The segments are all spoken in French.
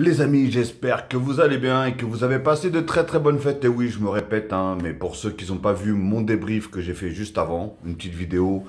Les amis, j'espère que vous allez bien et que vous avez passé de très très bonnes fêtes. Et oui, je me répète, hein, mais pour ceux qui n'ont pas vu mon débrief que j'ai fait juste avant, une petite vidéo.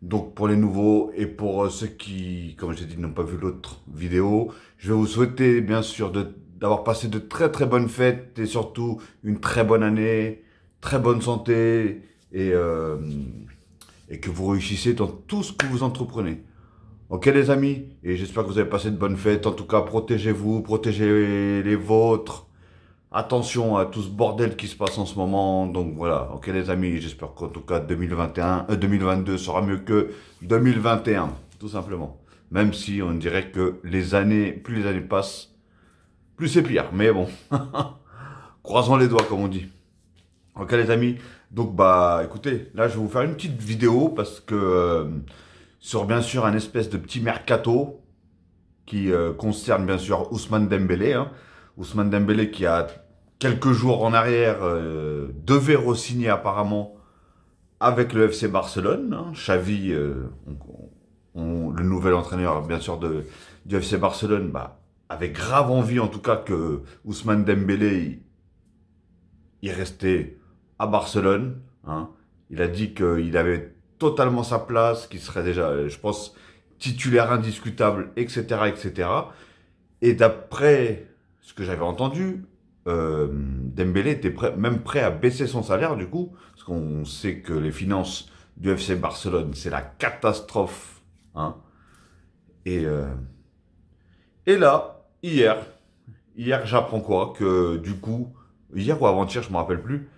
Donc pour les nouveaux et pour euh, ceux qui, comme je dit, n'ont pas vu l'autre vidéo, je vais vous souhaiter bien sûr d'avoir passé de très très bonnes fêtes et surtout une très bonne année, très bonne santé et, euh, et que vous réussissez dans tout ce que vous entreprenez. Ok les amis, et j'espère que vous avez passé de bonnes fêtes, En tout cas, protégez-vous, protégez les vôtres. Attention à tout ce bordel qui se passe en ce moment. Donc voilà, ok les amis, j'espère qu'en tout cas 2021, 2022 euh, sera mieux que 2021, tout simplement. Même si on dirait que les années, plus les années passent, plus c'est pire. Mais bon, croisons les doigts comme on dit. Ok les amis, donc bah écoutez, là je vais vous faire une petite vidéo parce que... Euh, sur bien sûr un espèce de petit mercato qui euh, concerne bien sûr Ousmane Dembélé. Hein. Ousmane Dembélé qui a quelques jours en arrière euh, devait re-signer apparemment avec le FC Barcelone. Hein. Xavi, euh, le nouvel entraîneur bien sûr de, du FC Barcelone, bah, avait grave envie en tout cas que Ousmane Dembélé il, restait à Barcelone. Hein. Il a dit qu'il avait totalement sa place, qui serait déjà, euh, je pense, titulaire indiscutable, etc., etc. Et d'après ce que j'avais entendu, euh, Dembélé était même prêt à baisser son salaire du coup, parce qu'on sait que les finances du FC Barcelone, c'est la catastrophe. Hein. Et, euh, et là, hier, hier j'apprends quoi Que du coup, hier ou avant-hier, je me rappelle plus,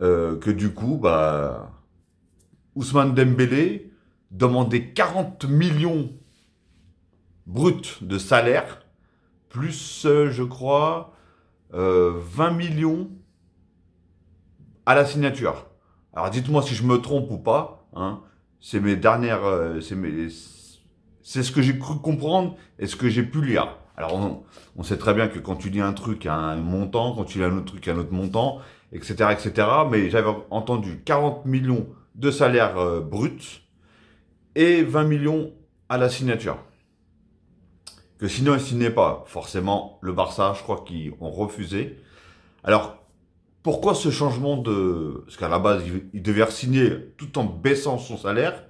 euh, que du coup, bah Ousmane Dembélé demandait 40 millions bruts de salaire, plus, euh, je crois, 20 euh, millions à la signature. Alors dites-moi si je me trompe ou pas. Hein. C'est mes dernières... Euh, c'est ce que j'ai cru comprendre et ce que j'ai pu lire. Alors on, sait très bien que quand tu dis un truc à un montant, quand tu dis un autre truc à un autre montant, etc. etc. mais j'avais entendu 40 millions de salaire euh, brut et 20 millions à la signature. Que sinon il signait pas. Forcément, le Barça, je crois qu'ils ont refusé. Alors, pourquoi ce changement de... Parce qu'à la base, il devait signer tout en baissant son salaire.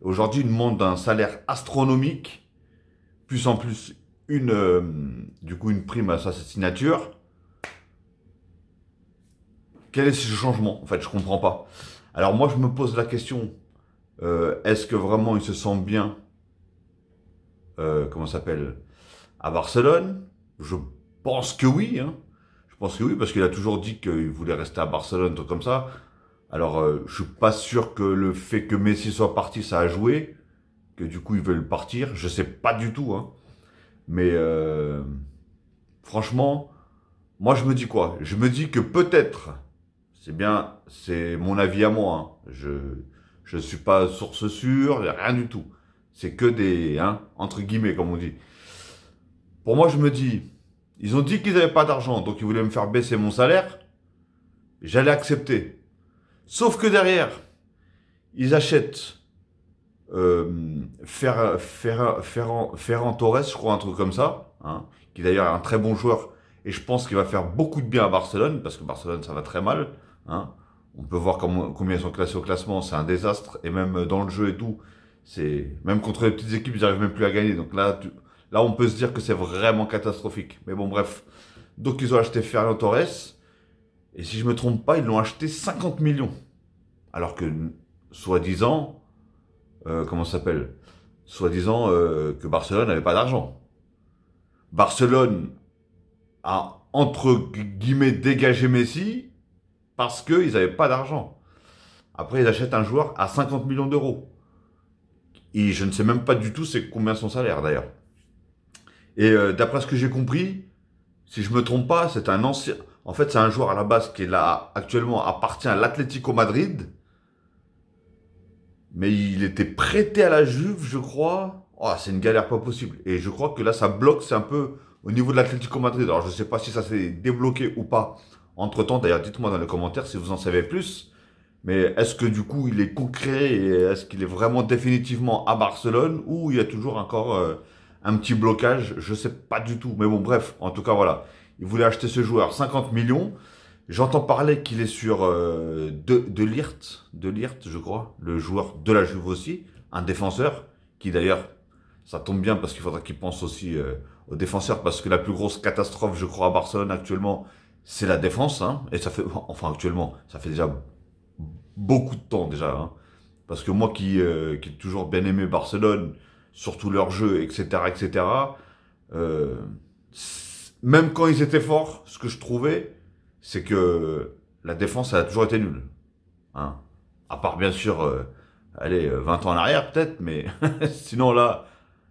Aujourd'hui, il demande un salaire astronomique, plus en plus une, euh, du coup, une prime à sa signature. Quel est ce changement En fait, je comprends pas. Alors moi, je me pose la question, euh, est-ce que vraiment il se sent bien, euh, comment s'appelle, à Barcelone Je pense que oui. Hein. Je pense que oui, parce qu'il a toujours dit qu'il voulait rester à Barcelone, tout comme ça. Alors, je euh, je suis pas sûr que le fait que Messi soit parti, ça a joué. Que du coup, ils veulent partir. Je sais pas du tout. Hein. Mais euh, franchement, moi, je me dis quoi Je me dis que peut-être c'est bien, c'est mon avis à moi. Hein. Je ne suis pas source sûre, rien du tout. C'est que des hein, entre guillemets comme on dit. Pour moi, je me dis, ils ont dit qu'ils n'avaient pas d'argent, donc ils voulaient me faire baisser mon salaire. J'allais accepter. Sauf que derrière, ils achètent euh, Ferran, Ferran, Torres, je crois, un truc comme ça, hein, qui d'ailleurs est un très bon joueur, et je pense qu'il va faire beaucoup de bien à Barcelone, parce que Barcelone, ça va très mal. Hein. On peut voir combien ils sont classés au classement, c'est un désastre. Et même euh, dans le jeu et tout, c'est même contre les petites équipes, ils n'arrivent même plus à gagner. Donc là, là, on peut se dire que c'est vraiment catastrophique. Mais bon, bref. Donc ils ont acheté Ferran Torres. Et si je me trompe pas, ils l'ont acheté 50 millions. Alors que, soi-disant, euh, comment ça s'appelle Soi-disant euh, que Barcelone n'avait pas d'argent. Barcelone a, entre guillemets, dégagé Messi parce qu'ils n'avaient pas d'argent. Après, ils achètent un joueur à 50 millions d'euros. Et je ne sais même pas du tout c'est combien son salaire d'ailleurs. Et euh, d'après ce que j'ai compris, si je me trompe pas, c'est un ancien. En fait, c'est un joueur à la base qui est actuellement appartient à l'Atlético Madrid, mais il était prêté à la Juve, je crois. Oh, c'est une galère pas possible. Et je crois que là, ça bloque, c'est un peu au niveau de l'Atlético Madrid. Alors, je ne sais pas si ça s'est débloqué ou pas entre-temps, d'ailleurs, dites-moi dans les commentaires si vous en savez plus. Mais est-ce que du coup, il est concret et est-ce qu'il est vraiment définitivement à Barcelone ou il y a toujours encore euh, un petit blocage Je sais pas du tout. Mais bon, bref, en tout cas, voilà. Il voulait acheter ce joueur 50 millions. J'entends parler qu'il est sur euh, de, de de je crois, le joueur de la Juve aussi, un défenseur qui d'ailleurs, ça tombe bien parce qu'il faudra qu'il pense aussi euh, au aux défenseurs parce que la plus grosse catastrophe, je crois, à Barcelone actuellement, c'est la défense, hein, et ça fait, enfin actuellement, ça fait déjà beaucoup de temps déjà, hein. parce que moi qui, euh, qui ai toujours bien aimé Barcelone, surtout leur jeu, etc., etc., euh, même quand ils étaient forts, ce que je trouvais, c'est que la défense, elle a toujours été nulle. Hein. À part, bien sûr, euh, allez, 20 ans en arrière peut-être, mais sinon là,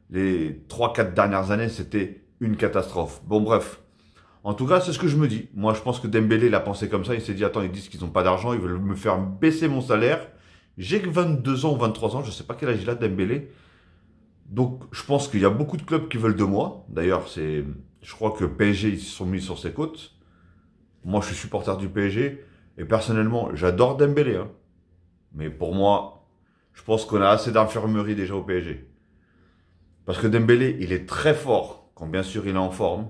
les 3-4 dernières années, c'était une catastrophe. Bon, bref. En tout cas, c'est ce que je me dis. Moi, je pense que Dembélé l'a pensé comme ça. Il s'est dit, attends, ils disent qu'ils n'ont pas d'argent, ils veulent me faire baisser mon salaire. J'ai que 22 ans ou 23 ans, je ne sais pas quel âge il a, Dembélé. Donc, je pense qu'il y a beaucoup de clubs qui veulent de moi. D'ailleurs, c'est, je crois que PSG, ils se sont mis sur ses côtes. Moi, je suis supporter du PSG. Et personnellement, j'adore Dembélé. Hein. Mais pour moi, je pense qu'on a assez d'infirmerie déjà au PSG. Parce que Dembélé, il est très fort quand bien sûr il est en forme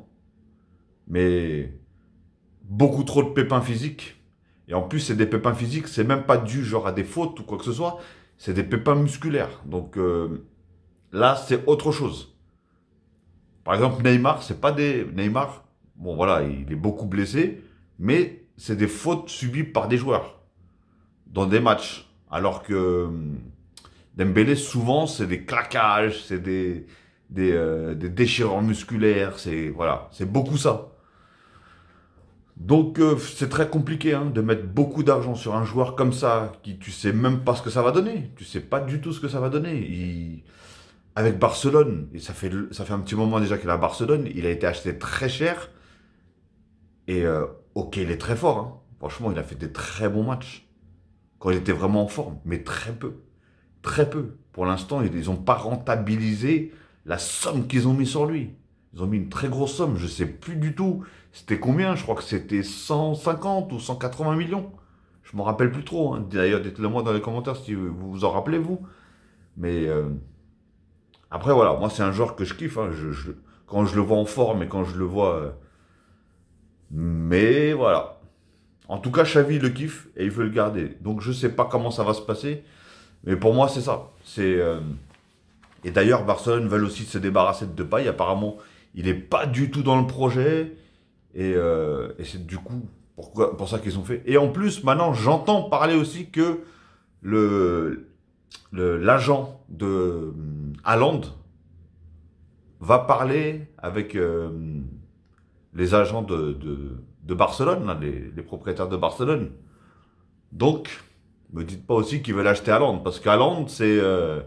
mais beaucoup trop de pépins physiques. Et en plus, c'est des pépins physiques, c'est même pas dû genre à des fautes ou quoi que ce soit, c'est des pépins musculaires. Donc euh, là, c'est autre chose. Par exemple, Neymar, c'est pas des Neymar. Bon voilà, il est beaucoup blessé, mais c'est des fautes subies par des joueurs dans des matchs, alors que euh, Dembélé souvent c'est des claquages, c'est des des, euh, musculaires, c'est voilà, c'est beaucoup ça. Donc euh, c'est très compliqué hein, de mettre beaucoup d'argent sur un joueur comme ça, qui tu sais même pas ce que ça va donner. Tu sais pas du tout ce que ça va donner. Avec Barcelone, et ça fait, ça fait un petit moment déjà qu'il est à Barcelone, il a été acheté très cher. Et euh, ok, il est très fort. Hein. Franchement, il a fait des très bons matchs. Quand il était vraiment en forme, mais très peu. Très peu. Pour l'instant, ils n'ont pas rentabilisé la somme qu'ils ont mis sur lui. Ils ont mis une très grosse somme, je ne sais plus du tout. C'était combien Je crois que c'était 150 ou 180 millions. Je m'en rappelle plus trop. Hein. D'ailleurs, dites-le moi dans les commentaires si vous vous en rappelez, vous. Mais euh, après, voilà, moi, c'est un joueur que je kiffe. Hein. Quand je le vois en forme et quand je le vois. Euh, mais voilà. En tout cas, Xavi le kiffe et il veut le garder. Donc, je ne sais pas comment ça va se passer. Mais pour moi, c'est ça. C'est. Euh, et d'ailleurs, Barcelone veulent aussi se débarrasser de Depay. Apparemment, il n'est pas du tout dans le projet. Et, euh, c'est du coup pour ça qu'ils ont fait. Et en plus, maintenant, j'entends parler aussi que le l'agent de euh, Aland va parler avec euh, les agents de, Barcelone, les, propriétaires de Barcelone. Donc, me dites pas aussi qu'ils veulent acheter Aland parce qu'Aland c'est... Je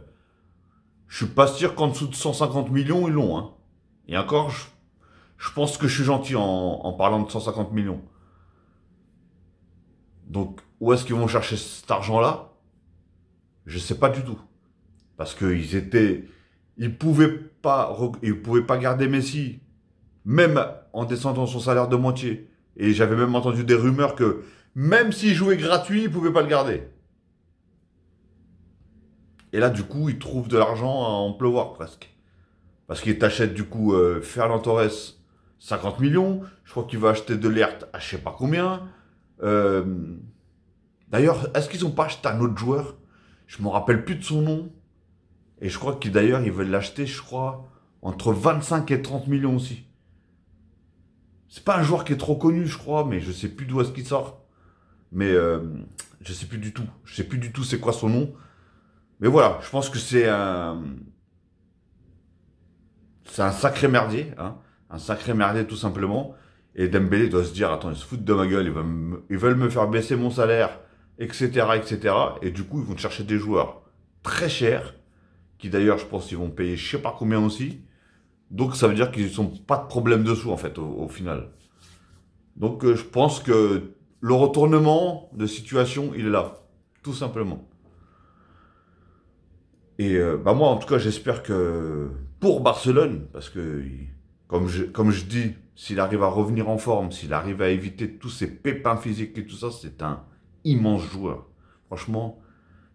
je suis pas sûr qu'en dessous de 150 millions, ils l'ont. Hein. Et encore, je, pense que je suis gentil en, parlant de 150 millions. Donc, où est-ce qu'ils vont chercher cet argent-là Je ne sais pas du tout. Parce qu'ils étaient... Ils pouvaient pas, pouvaient pas garder Messi, même en descendant son salaire de moitié. Et j'avais même entendu des rumeurs que même s'il jouait gratuit, ils pouvaient pas le garder. Et là, du coup, ils trouvent de l'argent à en pleuvoir presque. Parce qu'il t'achète du coup Fernand euh, Ferland Torres 50 millions. Je crois qu'il va acheter de l'air à je sais pas combien. Euh, d'ailleurs, est-ce qu'ils ont pas acheté un autre joueur Je me rappelle plus de son nom. Et je crois qu'il d'ailleurs ils veulent l'acheter, je crois, entre 25 et 30 millions aussi. C'est pas un joueur qui est trop connu, je crois, mais je sais plus d'où est-ce qu'il sort. Mais je euh, je sais plus du tout. Je sais plus du tout c'est quoi son nom. Mais voilà, je pense que c'est un c'est un sacré merdier, hein, un sacré merdier tout simplement. Et Dembélé doit se dire, attends, ils se foutent de ma gueule, ils veulent me, faire baisser mon salaire, etc., etc. Et du coup, ils vont chercher des joueurs très chers, qui d'ailleurs, je pense, ils vont payer je sais pas combien aussi. Donc, ça veut dire qu'ils n'ont pas de problème dessous, en fait, au, final. Donc, euh, je pense que le retournement de situation, il est là, tout simplement. Et euh, bah, moi, en tout cas, j'espère que pour Barcelone, parce que, comme je, comme je dis, s'il arrive à revenir en forme, s'il arrive à éviter tous ces pépins physiques et tout ça, c'est un immense joueur. Franchement,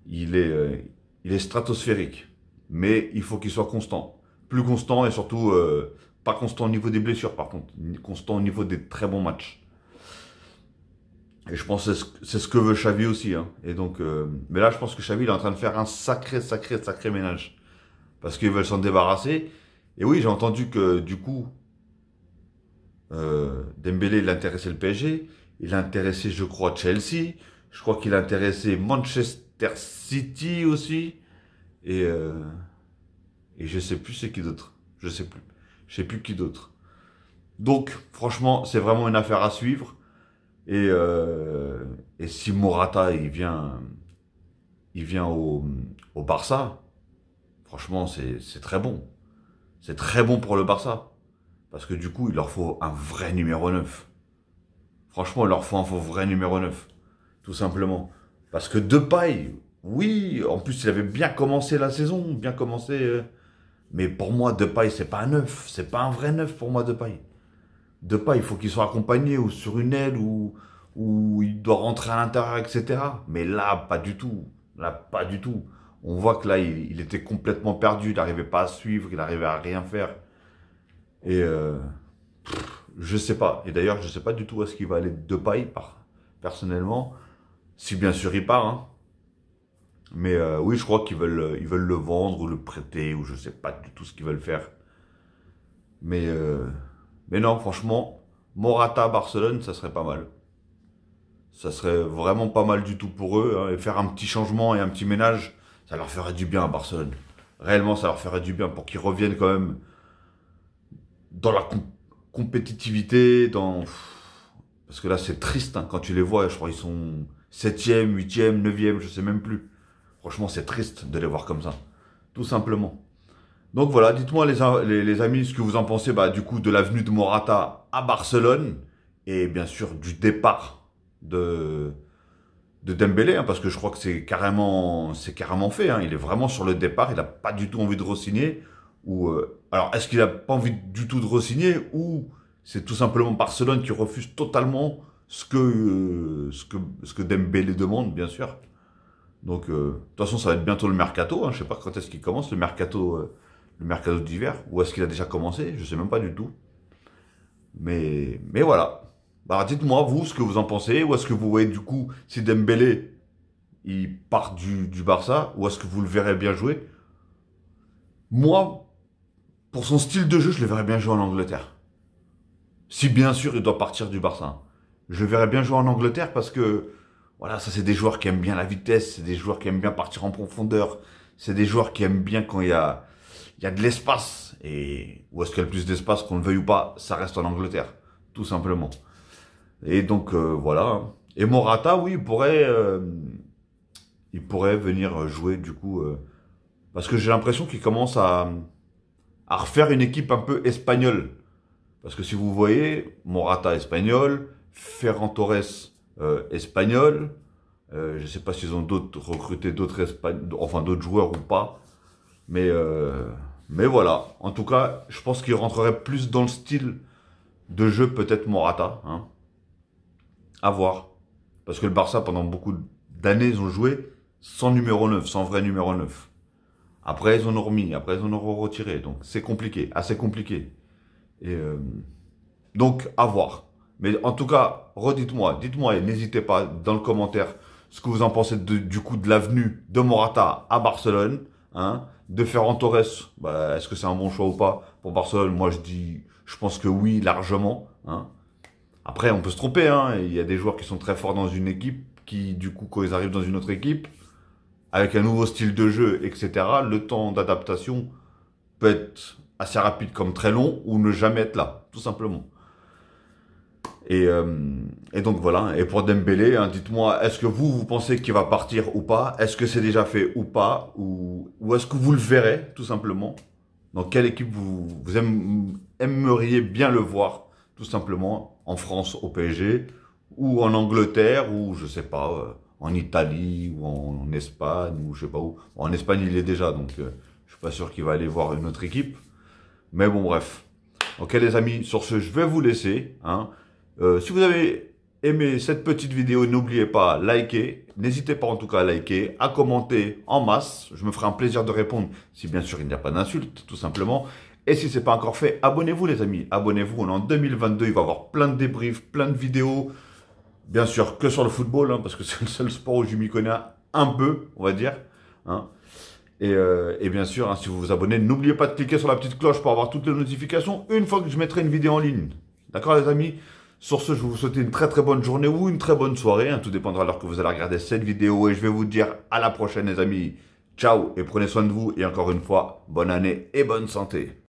il est, euh, il est stratosphérique. Mais il faut qu'il soit constant. Plus constant et surtout euh, pas constant au niveau des blessures, par contre. Constant au niveau des très bons matchs. Et je pense que c'est ce que veut Xavi aussi. Hein. Et donc, euh, mais là, je pense que Xavi est en train de faire un sacré, sacré, sacré ménage parce qu'ils veulent s'en débarrasser. Et oui, j'ai entendu que du coup, euh, Dembélé, il intéressait le PSG, il intéressait, je crois, Chelsea, je crois qu'il intéressait Manchester City aussi, et, euh, et je sais plus c'est qui d'autre, je sais plus, je sais plus qui d'autre. Donc, franchement, c'est vraiment une affaire à suivre, et, euh, et si Morata, il vient, il vient au, au Barça, Franchement, c'est très bon. C'est très bon pour le Barça. Parce que du coup, il leur faut un vrai numéro 9. Franchement, il leur faut un vrai numéro 9. Tout simplement. Parce que Depay, oui, en plus, il avait bien commencé la saison, bien commencé. Euh, mais pour moi, Depay, c'est pas un 9. C'est pas un vrai 9 pour moi, Depay. Depay, il faut qu'il soit accompagné ou sur une aile ou, ou il doit rentrer à l'intérieur, etc. Mais là, pas du tout. Là, pas du tout. On voit que là, il, était complètement perdu, il n'arrivait pas à suivre, il n'arrivait à rien faire. Et euh, je sais pas. Et d'ailleurs, je sais pas du tout où est-ce qu'il va aller de paille, par, personnellement. Si bien sûr il part. Hein. Mais euh, oui, je crois qu'ils veulent, ils veulent le vendre ou le prêter, ou je sais pas du tout ce qu'ils veulent faire. Mais, euh, mais non, franchement, Morata Barcelone, ça serait pas mal. Ça serait vraiment pas mal du tout pour eux. Hein, et faire un petit changement et un petit ménage ça leur ferait du bien à Barcelone. Réellement, ça leur ferait du bien pour qu'ils reviennent quand même dans la compétitivité, dans... Parce que là, c'est triste hein, quand tu les vois. Je crois qu'ils sont 7e, 8e, 9e, je sais même plus. Franchement, c'est triste de les voir comme ça. Tout simplement. Donc voilà, dites-moi les, amis ce que vous en pensez bah, du coup de l'avenue de Morata à Barcelone et bien sûr du départ de, de Dembélé, hein, parce que je crois que c'est carrément, c'est carrément fait. Hein. Il est vraiment sur le départ. Il n'a pas du tout envie de re-signer. Ou euh, alors, est-ce qu'il n'a pas envie du tout de re-signer ou c'est tout simplement Barcelone qui refuse totalement ce que euh, ce Dembélé demande, bien sûr. Donc, euh, de toute façon, ça va être bientôt le mercato. Je hein. Je sais pas quand est-ce qu'il commence le mercato, le mercato d'hiver. Ou est-ce qu'il a déjà commencé Je ne sais même pas du tout. Mais mais voilà. Bah, dites-moi, vous, ce que vous en pensez, ou est-ce que vous voyez du coup si Dembélé, il part du, Barça, ou est-ce que vous le verrez bien jouer Moi, pour son style de jeu, je le verrais bien jouer en Angleterre. Si bien sûr il doit partir du Barça. Je le verrais bien jouer en Angleterre parce que, voilà, ça c'est des joueurs qui aiment bien la vitesse, c'est des joueurs qui aiment bien partir en profondeur, c'est des joueurs qui aiment bien quand il y a, il y a de l'espace. Et où est-ce qu'il y a plus d'espace, qu'on le veuille ou pas, ça reste en Angleterre, tout simplement. Et donc euh, voilà. Et Morata, oui, il pourrait, euh, il pourrait venir jouer du coup, euh, parce que j'ai l'impression qu'il commence à, refaire une équipe un peu espagnole. Parce que si vous voyez, Morata espagnol, Ferran Torres espagnol. je ne sais pas s'ils ont d'autres recruté d'autres enfin d'autres joueurs ou pas, mais mais voilà. En tout cas, je pense qu'il rentrerait plus dans le style de jeu peut-être Morata. Hein. À voir. Parce que le Barça, pendant beaucoup d'années, ils ont joué sans numéro 9, sans vrai numéro 9. Après, ils en ont remis, après, ils en ont retiré. Donc, c'est compliqué, assez compliqué. Et euh, donc, à voir. Mais en tout cas, redites-moi, dites-moi et n'hésitez pas dans le commentaire ce que vous en pensez du coup de l'avenue de Morata à Barcelone. Hein, de Ferran Torres, bah, est-ce que c'est un bon choix ou pas pour Barcelone Moi, je dis, je pense que oui, largement. Hein. Après, on peut se tromper. Hein. Il y a des joueurs qui sont très forts dans une équipe qui, du coup, quand ils arrivent dans une autre équipe, avec un nouveau style de jeu, etc., le temps d'adaptation peut être assez rapide comme très long ou ne jamais être là, tout simplement. Et, euh, donc voilà, et pour Dembélé, hein, dites-moi, est-ce que vous, vous pensez qu'il va partir ou pas Est-ce que c'est déjà fait ou pas Ou, est-ce que vous le verrez, tout simplement Dans quelle équipe vous aimeriez bien le voir tout simplement en France au PSG ou en Angleterre ou je sais pas euh, en Italie ou en, Espagne ou je sais pas où. en Espagne il est déjà donc euh, je suis pas sûr qu'il va aller voir une autre équipe. Mais bon bref. Ok les amis, sur ce je vais vous laisser. Hein. Euh, si vous avez aimé cette petite vidéo, n'oubliez pas liker. N'hésitez pas en tout cas à liker, à commenter en masse. Je me ferai un plaisir de répondre si bien sûr il n'y a pas d'insulte tout simplement. Et si ce n'est pas encore fait, abonnez-vous les amis. Abonnez-vous, on est en 2022, il va y avoir plein de débriefs, plein de vidéos. Bien sûr, que sur le football, hein, parce que c'est le seul sport où je m'y connais un peu, on va dire. Hein. Euh, et, bien sûr, hein, si vous vous abonnez, n'oubliez pas de cliquer sur la petite cloche pour avoir toutes les notifications une fois que je mettrai une vidéo en ligne. D'accord les amis Sur ce, je vous souhaite une très très bonne journée ou une très bonne soirée. Tout dépendra de l'heure que vous allez regarder cette vidéo. Et je vais vous dire à la prochaine les amis. Ciao et prenez soin de vous. Et encore une fois, bonne année et bonne santé.